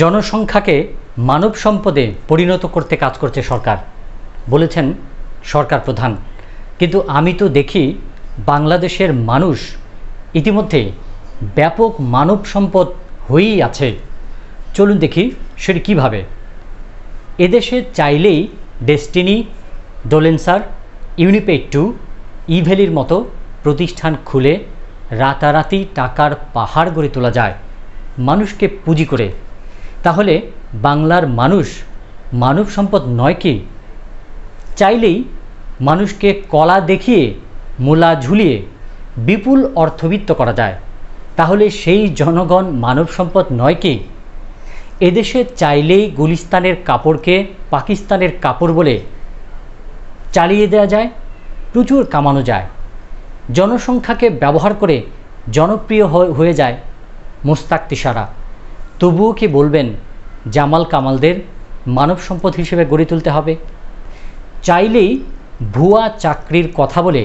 জনসংখ্যাকে মানব সম্পদে পরিণত করতে কাজ করছে সরকার বলেছেন সরকার প্রধান কিন্তু আমি তো দেখি বাংলাদেশের মানুষ ইতিমধ্যে ব্যাপক মানব সম্পদ হয়েই আছে চলুন দেখি সেটি কীভাবে এদেশে চাইলেই ডেস্টিনি ডোলেন্সার ইউনিপেড টু ইভেলির মতো প্রতিষ্ঠান খুলে রাতারাতি টাকার পাহাড় গড়ে তোলা যায় মানুষকে পুঁজি করে তাহলে বাংলার মানুষ মানব সম্পদ নয় কি চাইলেই মানুষকে কলা দেখিয়ে মূলা ঝুলিয়ে বিপুল অর্থবিত্ত করা যায় তাহলে সেই জনগণ মানব সম্পদ নয় কি এদেশে চাইলেই গুলিস্তানের কাপড়কে পাকিস্তানের কাপড় বলে চালিয়ে দেওয়া যায় প্রচুর কামানো যায় জনসংখ্যাকে ব্যবহার করে জনপ্রিয় হয়ে যায় মোস্তাক তিসারা তবুও কি বলবেন জামাল কামালদের মানব সম্পদ হিসেবে গড়ে তুলতে হবে চাইলেই ভুয়া চাকরির কথা বলে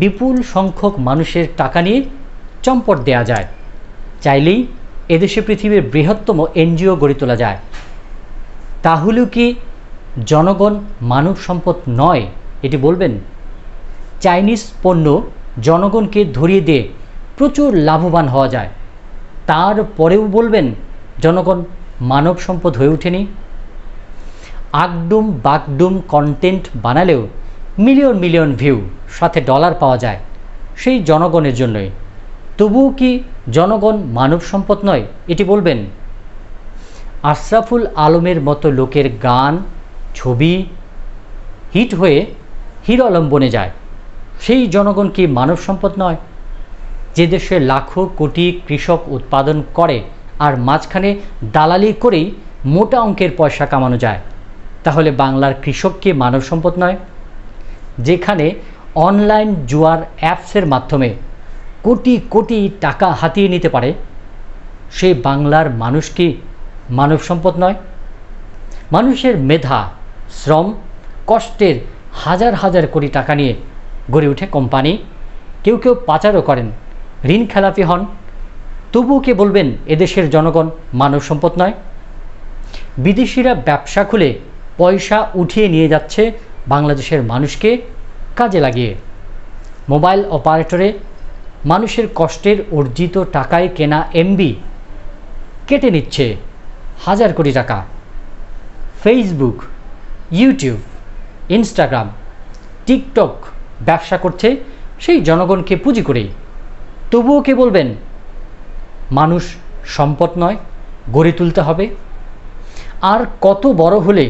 বিপুল সংখ্যক মানুষের টাকা নিয়ে চম্পট দেয়া যায় চাইলেই এদেশে পৃথিবীর বৃহত্তম এনজিও গড়ে তোলা যায় তাহলেও কি জনগণ মানব সম্পদ নয় এটি বলবেন চাইনিজ পণ্য জনগণকে ধরিয়ে দিয়ে প্রচুর লাভবান হওয়া যায় তারপরেও বলবেন জনগণ মানব সম্পদ হয়ে ওঠেনি আগডুম বাগডুম কন্টেন্ট বানালেও মিলিয়ন মিলিয়ন ভিউ সাথে ডলার পাওয়া যায় সেই জনগণের জন্যই তবুও কি জনগণ মানব সম্পদ নয় এটি বলবেন আশরাফুল আলমের মতো লোকের গান ছবি হিট হয়ে হির অলম্বনে যায় সেই জনগণ কি মানব সম্পদ নয় যে দেশে লাখো কোটি কৃষক উৎপাদন করে আর মাঝখানে দালালি করেই মোটা অঙ্কের পয়সা কামানো যায় তাহলে বাংলার কৃষককে মানব সম্পদ নয় যেখানে অনলাইন জুয়ার অ্যাপসের মাধ্যমে কোটি কোটি টাকা হাতিয়ে নিতে পারে সে বাংলার মানুষ কি মানব সম্পদ নয় মানুষের মেধা শ্রম কষ্টের হাজার হাজার কোটি টাকা নিয়ে গড়ে ওঠে কোম্পানি কেউ কেউ পাচারও করেন ঋণ খেলাপি হন তবুও কে বলবেন এদেশের জনগণ মানব সম্পদ নয় বিদেশিরা ব্যবসা খুলে পয়সা উঠিয়ে নিয়ে যাচ্ছে বাংলাদেশের মানুষকে কাজে লাগিয়ে মোবাইল অপারেটরে মানুষের কষ্টের অর্জিত টাকায় কেনা এমবি কেটে নিচ্ছে হাজার কোটি টাকা ফেসবুক ইউটিউব ইনস্টাগ্রাম টিকটক ব্যবসা করছে সেই জনগণকে পুঁজি করেই তবুও কে বলবেন মানুষ সম্পদ নয় গড়ে তুলতে হবে আর কত বড় হলে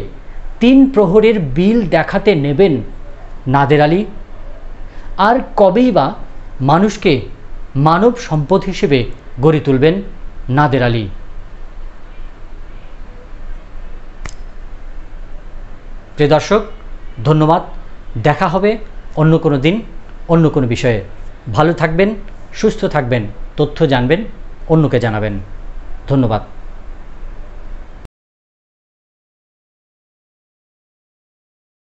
তিন প্রহরের বিল দেখাতে নেবেন নাদের আলী আর কবেই বা মানুষকে মানব সম্পদ হিসেবে গড়ে তুলবেন নাদের আলী প্রিয় দর্শক ধন্যবাদ দেখা হবে অন্য কোনো দিন অন্য কোনো বিষয়ে ভালো থাকবেন সুস্থ থাকবেন তথ্য জানবেন অন্যকে জানাবেন ধন্যবাদ